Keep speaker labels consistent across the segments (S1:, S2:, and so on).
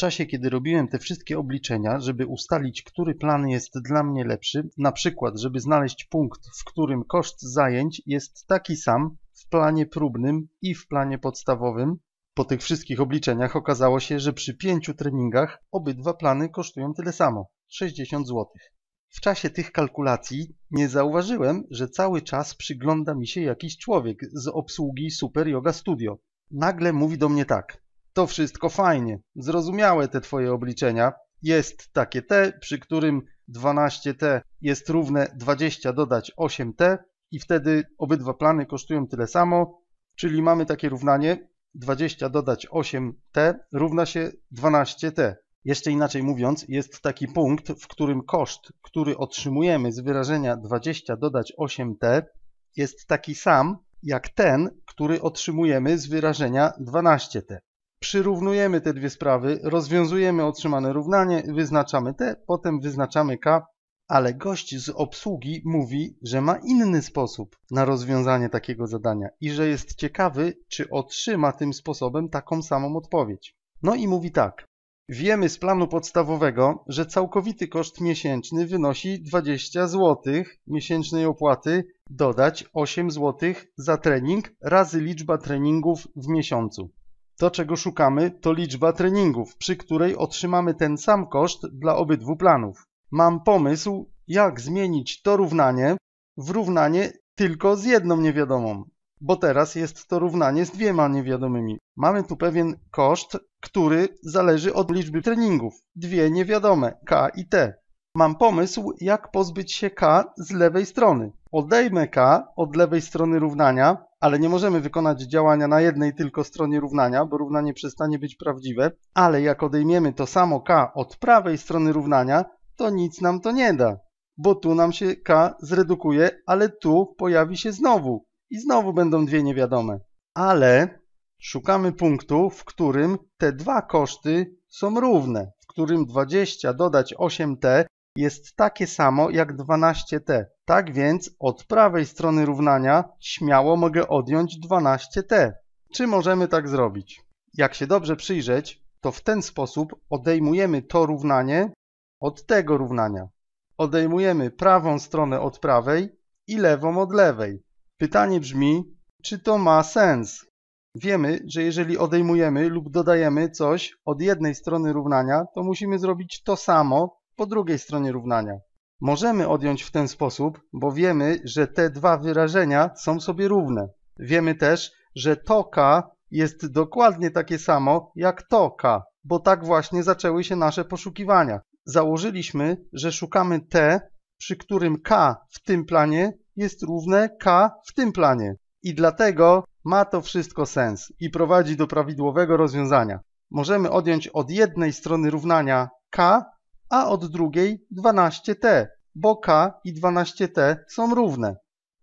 S1: czasie, kiedy robiłem te wszystkie obliczenia, żeby ustalić, który plan jest dla mnie lepszy, na przykład, żeby znaleźć punkt, w którym koszt zajęć jest taki sam w planie próbnym i w planie podstawowym, po tych wszystkich obliczeniach okazało się, że przy pięciu treningach obydwa plany kosztują tyle samo 60 zł. W czasie tych kalkulacji nie zauważyłem, że cały czas przygląda mi się jakiś człowiek z obsługi Super Yoga Studio. Nagle mówi do mnie tak: to wszystko fajnie, zrozumiałe te twoje obliczenia. Jest takie t, przy którym 12t jest równe 20 dodać 8t i wtedy obydwa plany kosztują tyle samo, czyli mamy takie równanie 20 dodać 8t równa się 12t. Jeszcze inaczej mówiąc, jest taki punkt, w którym koszt, który otrzymujemy z wyrażenia 20 dodać 8t jest taki sam jak ten, który otrzymujemy z wyrażenia 12t przyrównujemy te dwie sprawy, rozwiązujemy otrzymane równanie, wyznaczamy T, potem wyznaczamy K, ale gość z obsługi mówi, że ma inny sposób na rozwiązanie takiego zadania i że jest ciekawy, czy otrzyma tym sposobem taką samą odpowiedź. No i mówi tak. Wiemy z planu podstawowego, że całkowity koszt miesięczny wynosi 20 zł miesięcznej opłaty dodać 8 zł za trening razy liczba treningów w miesiącu. To, czego szukamy, to liczba treningów, przy której otrzymamy ten sam koszt dla obydwu planów. Mam pomysł, jak zmienić to równanie w równanie tylko z jedną niewiadomą, bo teraz jest to równanie z dwiema niewiadomymi. Mamy tu pewien koszt, który zależy od liczby treningów. Dwie niewiadome, K i T. Mam pomysł, jak pozbyć się K z lewej strony. Odejmę K od lewej strony równania ale nie możemy wykonać działania na jednej tylko stronie równania, bo równanie przestanie być prawdziwe, ale jak odejmiemy to samo k od prawej strony równania, to nic nam to nie da, bo tu nam się k zredukuje, ale tu pojawi się znowu i znowu będą dwie niewiadome. Ale szukamy punktu, w którym te dwa koszty są równe, w którym 20 dodać 8t jest takie samo jak 12t. Tak więc od prawej strony równania śmiało mogę odjąć 12t. Czy możemy tak zrobić? Jak się dobrze przyjrzeć, to w ten sposób odejmujemy to równanie od tego równania. Odejmujemy prawą stronę od prawej i lewą od lewej. Pytanie brzmi, czy to ma sens? Wiemy, że jeżeli odejmujemy lub dodajemy coś od jednej strony równania, to musimy zrobić to samo po drugiej stronie równania. Możemy odjąć w ten sposób, bo wiemy, że te dwa wyrażenia są sobie równe. Wiemy też, że to k jest dokładnie takie samo jak to k, bo tak właśnie zaczęły się nasze poszukiwania. Założyliśmy, że szukamy t, przy którym k w tym planie jest równe k w tym planie. I dlatego ma to wszystko sens i prowadzi do prawidłowego rozwiązania. Możemy odjąć od jednej strony równania k a od drugiej 12t, bo k i 12t są równe.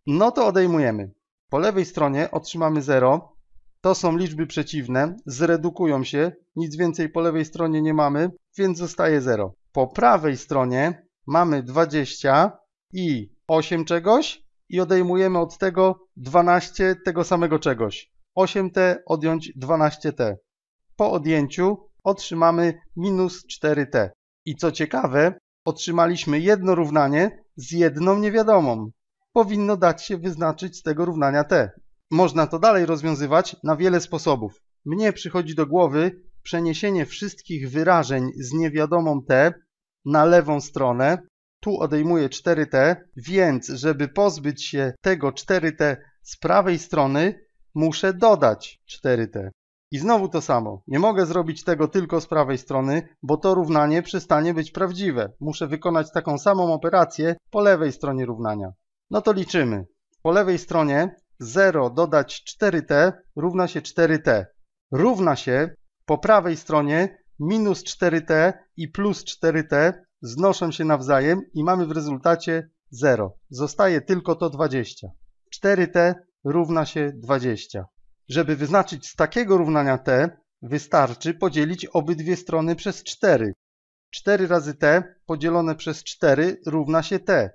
S1: No to odejmujemy. Po lewej stronie otrzymamy 0, to są liczby przeciwne, zredukują się, nic więcej po lewej stronie nie mamy, więc zostaje 0. Po prawej stronie mamy 20 i 8 czegoś i odejmujemy od tego 12 tego samego czegoś. 8t odjąć 12t. Po odjęciu otrzymamy minus 4t. I co ciekawe, otrzymaliśmy jedno równanie z jedną niewiadomą. Powinno dać się wyznaczyć z tego równania t. Można to dalej rozwiązywać na wiele sposobów. Mnie przychodzi do głowy przeniesienie wszystkich wyrażeń z niewiadomą t na lewą stronę. Tu odejmuję 4t, więc żeby pozbyć się tego 4t z prawej strony, muszę dodać 4t. I znowu to samo. Nie mogę zrobić tego tylko z prawej strony, bo to równanie przestanie być prawdziwe. Muszę wykonać taką samą operację po lewej stronie równania. No to liczymy. Po lewej stronie 0 dodać 4t równa się 4t. Równa się po prawej stronie minus 4t i plus 4t znoszą się nawzajem i mamy w rezultacie 0. Zostaje tylko to 20. 4t równa się 20. Żeby wyznaczyć z takiego równania t, wystarczy podzielić obydwie strony przez 4. 4 razy t podzielone przez 4 równa się t.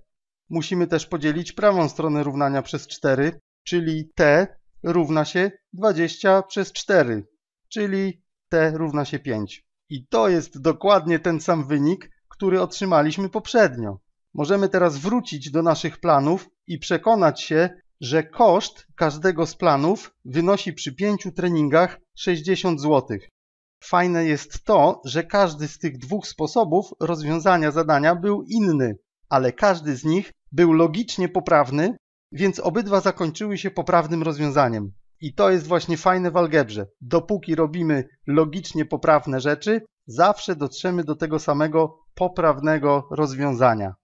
S1: Musimy też podzielić prawą stronę równania przez 4, czyli t równa się 20 przez 4, czyli t równa się 5. I to jest dokładnie ten sam wynik, który otrzymaliśmy poprzednio. Możemy teraz wrócić do naszych planów i przekonać się, że koszt każdego z planów wynosi przy pięciu treningach 60 zł. Fajne jest to, że każdy z tych dwóch sposobów rozwiązania zadania był inny, ale każdy z nich był logicznie poprawny, więc obydwa zakończyły się poprawnym rozwiązaniem. I to jest właśnie fajne w algebrze. Dopóki robimy logicznie poprawne rzeczy, zawsze dotrzemy do tego samego poprawnego rozwiązania.